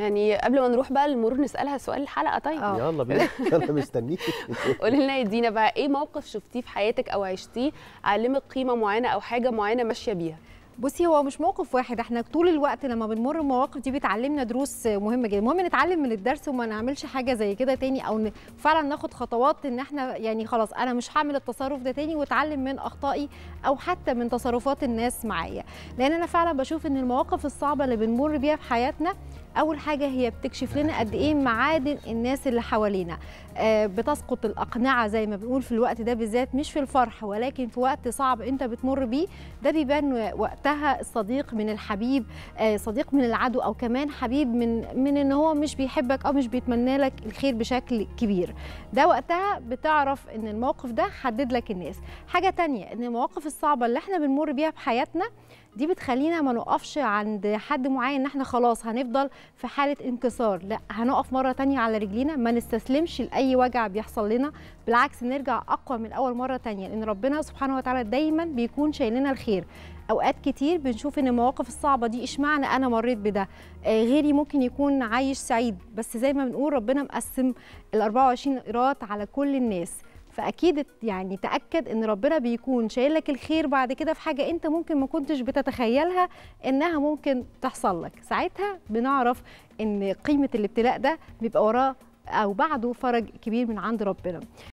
يعني قبل ما نروح بقى المرور نسالها سؤال الحلقه طيب أوه. يلا بينا انا مستنيك قولي لنا يا دينا بقى ايه موقف شفتيه في حياتك او عشتيه علمك قيمه معينه او حاجه معينه ماشيه بيها بصي هو مش موقف واحد احنا طول الوقت لما بنمر المواقف دي بتعلمنا دروس مهمه جدا المهم نتعلم من الدرس وما نعملش حاجه زي كده تاني او فعلا ناخد خطوات ان احنا يعني خلاص انا مش هعمل التصرف ده تاني واتعلم من اخطائي او حتى من تصرفات الناس معايا لان انا فعلا بشوف ان المواقف الصعبه اللي بنمر بيها في حياتنا اول حاجه هي بتكشف لنا قد ايه معادن الناس اللي حوالينا آه، بتسقط الاقنعه زي ما بنقول في الوقت ده بالذات مش في الفرح ولكن في وقت صعب انت بتمر بيه ده بيبان وقتها انتهى الصديق من الحبيب آه، صديق من العدو او كمان حبيب من من ان هو مش بيحبك او مش بيتمنى لك الخير بشكل كبير ده وقتها بتعرف ان الموقف ده حدد لك الناس حاجه تانية ان المواقف الصعبه اللي احنا بنمر بيها في حياتنا دي بتخلينا ما نقفش عند حد معين ان احنا خلاص هنفضل في حاله انكسار لا هنقف مره تانية على رجلينا ما نستسلمش لاي وجع بيحصل لنا بالعكس نرجع اقوى من اول مره تانية لان ربنا سبحانه وتعالى دايما بيكون شايلنا الخير اوقات كتير بنشوف ان المواقف الصعبه دي اشمعنى انا مريت بده آه، غيري ممكن يكون عايش سعيد بس زي ما بنقول ربنا مقسم ال 24 قيراط على كل الناس فاكيد يعني تاكد ان ربنا بيكون شايل لك الخير بعد كده في حاجه انت ممكن ما كنتش بتتخيلها انها ممكن تحصل لك ساعتها بنعرف ان قيمه الابتلاء ده بيبقى وراه او بعده فرج كبير من عند ربنا